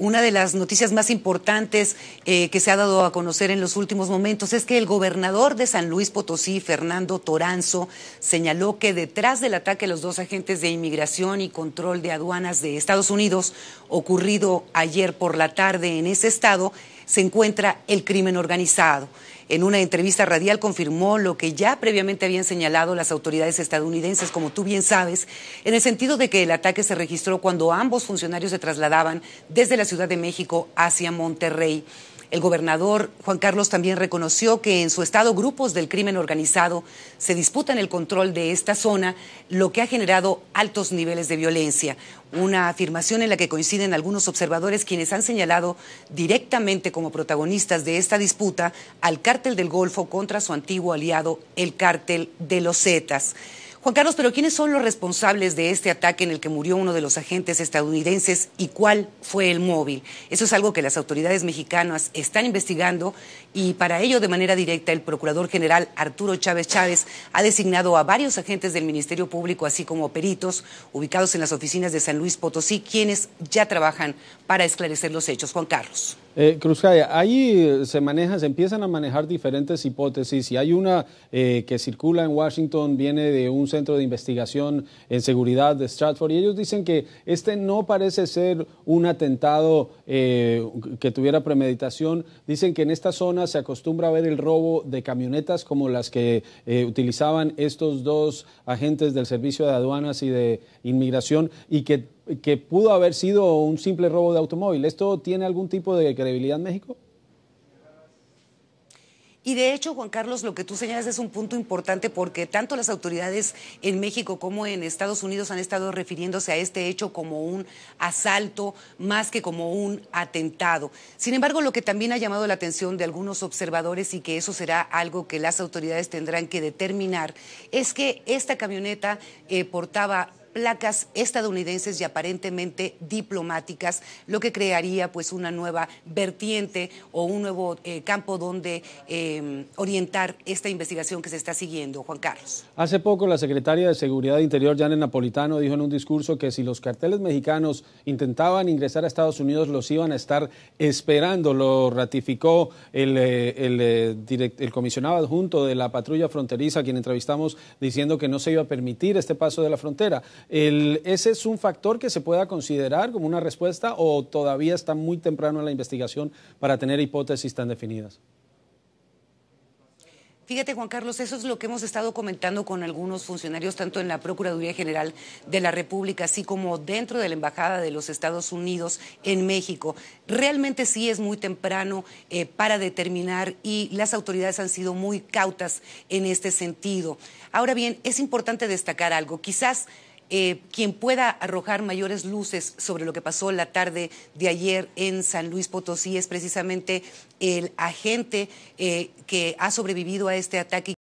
Una de las noticias más importantes eh, que se ha dado a conocer en los últimos momentos es que el gobernador de San Luis Potosí, Fernando Toranzo, señaló que detrás del ataque a los dos agentes de inmigración y control de aduanas de Estados Unidos, ocurrido ayer por la tarde en ese estado, se encuentra el crimen organizado en una entrevista radial confirmó lo que ya previamente habían señalado las autoridades estadounidenses, como tú bien sabes, en el sentido de que el ataque se registró cuando ambos funcionarios se trasladaban desde la Ciudad de México hacia Monterrey. El gobernador Juan Carlos también reconoció que en su estado grupos del crimen organizado se disputan el control de esta zona, lo que ha generado altos niveles de violencia. Una afirmación en la que coinciden algunos observadores quienes han señalado directamente como protagonistas de esta disputa al cártel del Golfo contra su antiguo aliado, el cártel de los Zetas. Juan Carlos, pero ¿quiénes son los responsables de este ataque en el que murió uno de los agentes estadounidenses y cuál fue el móvil? Eso es algo que las autoridades mexicanas están investigando y para ello, de manera directa, el Procurador General Arturo Chávez Chávez ha designado a varios agentes del Ministerio Público, así como peritos ubicados en las oficinas de San Luis Potosí, quienes ya trabajan para esclarecer los hechos. Juan Carlos. Eh, Cruzcaya, ahí eh, se maneja, se empiezan a manejar diferentes hipótesis y hay una eh, que circula en Washington, viene de un centro de investigación en seguridad de Stratford y ellos dicen que este no parece ser un atentado eh, que tuviera premeditación. Dicen que en esta zona se acostumbra a ver el robo de camionetas como las que utilizaban estos dos agentes del Servicio de Aduanas y de Inmigración y que que pudo haber sido un simple robo de automóvil. ¿Esto tiene algún tipo de credibilidad en México? Y de hecho, Juan Carlos, lo que tú señalas es un punto importante porque tanto las autoridades en México como en Estados Unidos han estado refiriéndose a este hecho como un asalto más que como un atentado. Sin embargo, lo que también ha llamado la atención de algunos observadores y que eso será algo que las autoridades tendrán que determinar es que esta camioneta eh, portaba placas estadounidenses y aparentemente diplomáticas, lo que crearía pues una nueva vertiente o un nuevo eh, campo donde eh, orientar esta investigación que se está siguiendo. Juan Carlos. Hace poco la secretaria de Seguridad Interior, Janet Napolitano, dijo en un discurso que si los carteles mexicanos intentaban ingresar a Estados Unidos, los iban a estar esperando. Lo ratificó el, eh, el comisionado adjunto de la patrulla fronteriza, a quien entrevistamos, diciendo que no se iba a permitir este paso de la frontera. ¿Ese es un factor que se pueda considerar como una respuesta o todavía está muy temprano en la investigación para tener hipótesis tan definidas? Fíjate, Juan Carlos, eso es lo que hemos estado comentando con algunos funcionarios, tanto en la Procuraduría General de la República, así como dentro de la Embajada de los Estados Unidos en México. Realmente sí es muy temprano eh, para determinar y las autoridades han sido muy cautas en este sentido. Ahora bien, es importante destacar algo. Quizás eh, quien pueda arrojar mayores luces sobre lo que pasó la tarde de ayer en San Luis Potosí es precisamente el agente eh, que ha sobrevivido a este ataque.